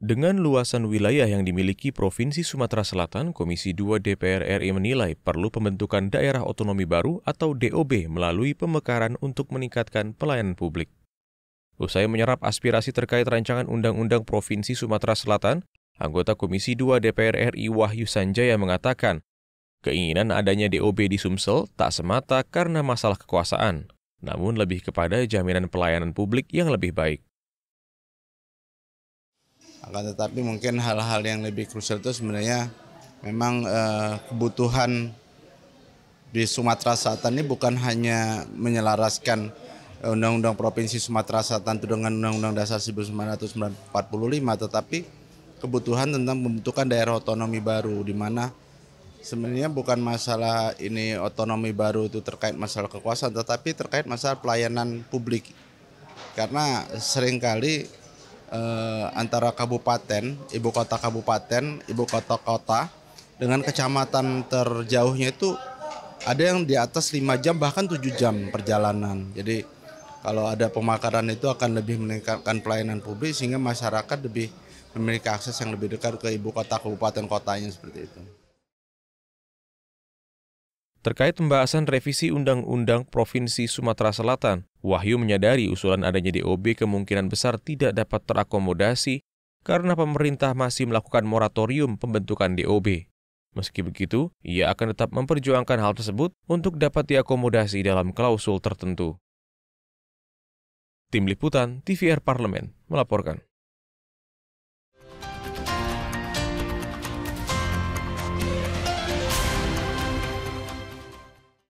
Dengan luasan wilayah yang dimiliki Provinsi Sumatera Selatan, Komisi 2 DPR RI menilai perlu pembentukan daerah otonomi baru atau DOB melalui pemekaran untuk meningkatkan pelayanan publik. Usai menyerap aspirasi terkait rancangan Undang-Undang Provinsi Sumatera Selatan, anggota Komisi 2 DPR RI Wahyu Sanjaya mengatakan, keinginan adanya DOB di Sumsel tak semata karena masalah kekuasaan, namun lebih kepada jaminan pelayanan publik yang lebih baik akan tetapi mungkin hal-hal yang lebih krusial itu sebenarnya memang eh, kebutuhan di Sumatera Selatan ini bukan hanya menyelaraskan eh, Undang-Undang Provinsi Sumatera Selatan itu dengan Undang-Undang Dasar 1945, tetapi kebutuhan tentang pembentukan daerah otonomi baru, di mana sebenarnya bukan masalah ini otonomi baru itu terkait masalah kekuasaan, tetapi terkait masalah pelayanan publik. Karena seringkali eh, antara kabupaten, ibu kota kabupaten, ibu kota kota dengan kecamatan terjauhnya itu ada yang di atas 5 jam bahkan 7 jam perjalanan. Jadi kalau ada pemakaran itu akan lebih meningkatkan pelayanan publik sehingga masyarakat lebih memiliki akses yang lebih dekat ke ibu kota kabupaten kotanya seperti itu. Terkait pembahasan revisi Undang-Undang Provinsi Sumatera Selatan, Wahyu menyadari usulan adanya DOB kemungkinan besar tidak dapat terakomodasi karena pemerintah masih melakukan moratorium pembentukan DOB. Meski begitu, ia akan tetap memperjuangkan hal tersebut untuk dapat diakomodasi dalam klausul tertentu. Tim Liputan TVR Parlemen melaporkan.